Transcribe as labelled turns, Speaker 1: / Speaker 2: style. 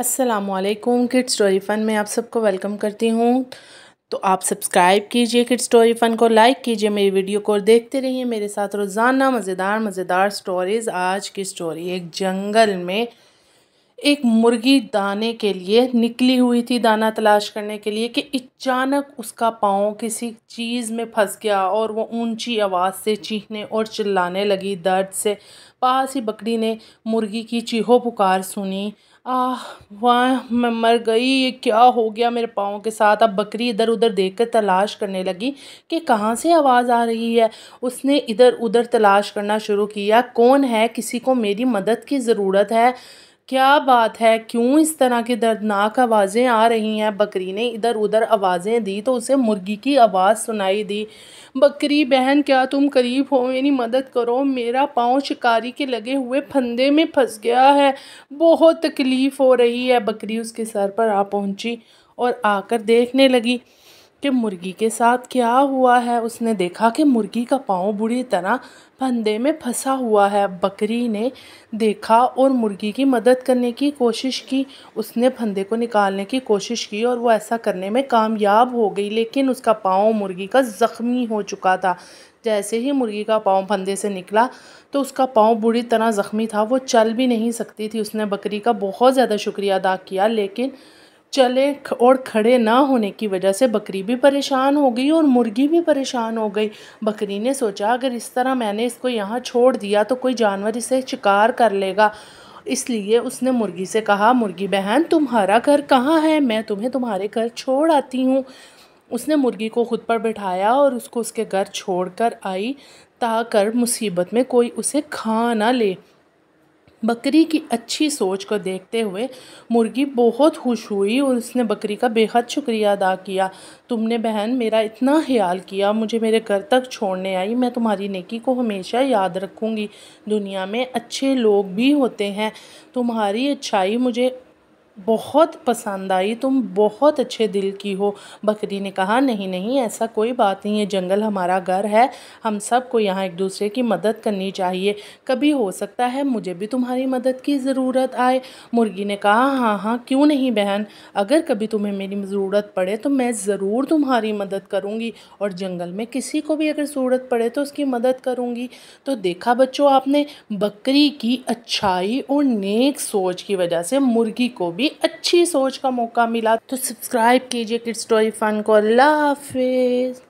Speaker 1: असलकुम kid story फ़न में आप सबको वेलकम करती हूँ तो आप सब्सक्राइब कीजिए किड स्टोरी फ़न को लाइक कीजिए मेरी वीडियो को और देखते रहिए मेरे साथ रोज़ाना मज़ेदार मज़ेदार स्टोरीज़ आज की स्टोरी एक जंगल में एक मुर्गी दाने के लिए निकली हुई थी दाना तलाश करने के लिए कि अचानक उसका पाँव किसी चीज़ में फंस गया और वो ऊंची आवाज़ से चीखने और चिल्लाने लगी दर्द से पास ही बकरी ने मुर्गी की चीहो पुकार सुनी आह वाह मैं मर गई ये क्या हो गया मेरे पाँव के साथ अब बकरी इधर उधर देख कर तलाश करने लगी कि कहाँ से आवाज़ आ रही है उसने इधर उधर तलाश करना शुरू किया कौन है किसी को मेरी मदद की ज़रूरत है क्या बात है क्यों इस तरह की दर्दनाक आवाज़ें आ रही हैं बकरी ने इधर उधर आवाज़ें दी तो उसे मुर्गी की आवाज़ सुनाई दी बकरी बहन क्या तुम करीब हो मेरी मदद करो मेरा पाँव शिकारी के लगे हुए फंदे में फंस गया है बहुत तकलीफ़ हो रही है बकरी उसके सर पर आ पहुंची और आकर देखने लगी कि मुर्गी के साथ क्या हुआ है उसने देखा कि मुर्गी का पाँव बुरी तरह फंदे में फंसा हुआ है बकरी ने देखा और मुर्गी की मदद करने की कोशिश की उसने फंदे को निकालने की कोशिश की और वो ऐसा करने में कामयाब हो गई लेकिन उसका पाँव मुर्गी का ज़ख्मी हो चुका था जैसे ही मुर्गी का पाँव फंदे से निकला तो उसका पाँव बुरी तरह ज़ख्मी था वो चल भी नहीं सकती थी उसने बकरी का बहुत ज़्यादा शुक्रिया अदा किया लेकिन चले और खड़े ना होने की वजह से बकरी भी परेशान हो गई और मुर्गी भी परेशान हो गई बकरी ने सोचा अगर इस तरह मैंने इसको यहाँ छोड़ दिया तो कोई जानवर इसे शिकार कर लेगा इसलिए उसने मुर्गी से कहा मुर्गी बहन तुम्हारा घर कहाँ है मैं तुम्हें तुम्हारे घर छोड़ आती हूँ उसने मुर्गी को खुद पर बैठाया और उसको उसके घर छोड़ आई ताकर मुसीबत में कोई उसे खा ना ले बकरी की अच्छी सोच को देखते हुए मुर्गी बहुत खुश हुई और उसने बकरी का बेहद शुक्रिया अदा किया तुमने बहन मेरा इतना ख्याल किया मुझे मेरे घर तक छोड़ने आई मैं तुम्हारी नेकी को हमेशा याद रखूँगी दुनिया में अच्छे लोग भी होते हैं तुम्हारी अच्छाई मुझे बहुत पसंद आई तुम बहुत अच्छे दिल की हो बकरी ने कहा नहीं नहीं ऐसा कोई बात नहीं है जंगल हमारा घर है हम सबको यहाँ एक दूसरे की मदद करनी चाहिए कभी हो सकता है मुझे भी तुम्हारी मदद की ज़रूरत आए मुर्गी ने कहा हाँ हाँ क्यों नहीं बहन अगर कभी तुम्हें मेरी ज़रूरत पड़े तो मैं ज़रूर तुम्हारी मदद करूँगी और जंगल में किसी को भी अगर ज़रूरत पड़े तो उसकी मदद करूँगी तो देखा बच्चों आपने बकरी की अच्छाई और नेक सोच की वजह से मुर्गी को भी भी अच्छी सोच का मौका मिला तो सब्सक्राइब कीजिए किड स्टोरी फन को अल्लाह हाफिज़